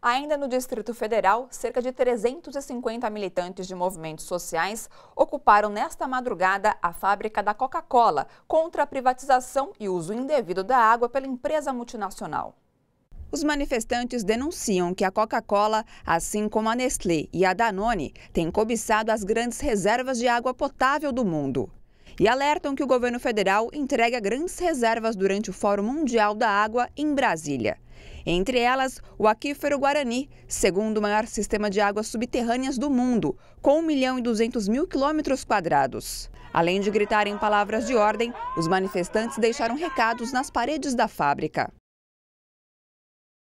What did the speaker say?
Ainda no Distrito Federal, cerca de 350 militantes de movimentos sociais ocuparam nesta madrugada a fábrica da Coca-Cola contra a privatização e uso indevido da água pela empresa multinacional. Os manifestantes denunciam que a Coca-Cola, assim como a Nestlé e a Danone, tem cobiçado as grandes reservas de água potável do mundo. E alertam que o governo federal entrega grandes reservas durante o Fórum Mundial da Água em Brasília. Entre elas, o aquífero Guarani, segundo maior sistema de águas subterrâneas do mundo, com 1 milhão e 200 mil quilômetros quadrados. Além de gritarem palavras de ordem, os manifestantes deixaram recados nas paredes da fábrica.